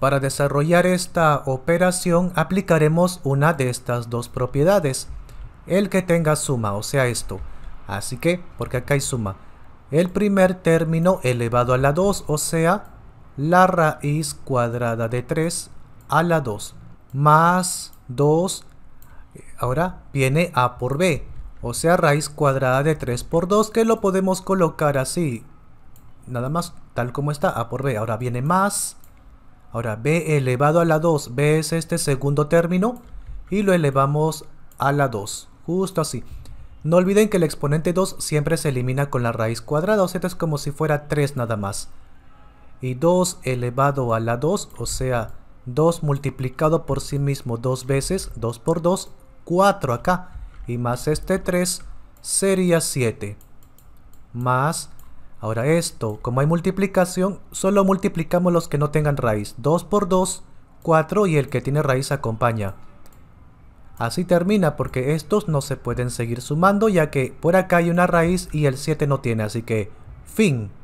Para desarrollar esta operación aplicaremos una de estas dos propiedades. El que tenga suma, o sea esto. Así que, porque acá hay suma. El primer término elevado a la 2, o sea, la raíz cuadrada de 3 a la 2. Más 2, ahora viene a por b, o sea, raíz cuadrada de 3 por 2, que lo podemos colocar así. Nada más, tal como está, a por b. Ahora viene más Ahora, b elevado a la 2, b es este segundo término y lo elevamos a la 2, justo así. No olviden que el exponente 2 siempre se elimina con la raíz cuadrada, o sea, es como si fuera 3 nada más. Y 2 elevado a la 2, o sea, 2 multiplicado por sí mismo dos veces, 2 por 2, 4 acá. Y más este 3 sería 7. Más Ahora esto, como hay multiplicación, solo multiplicamos los que no tengan raíz. 2 por 2, 4 y el que tiene raíz acompaña. Así termina porque estos no se pueden seguir sumando ya que por acá hay una raíz y el 7 no tiene, así que fin.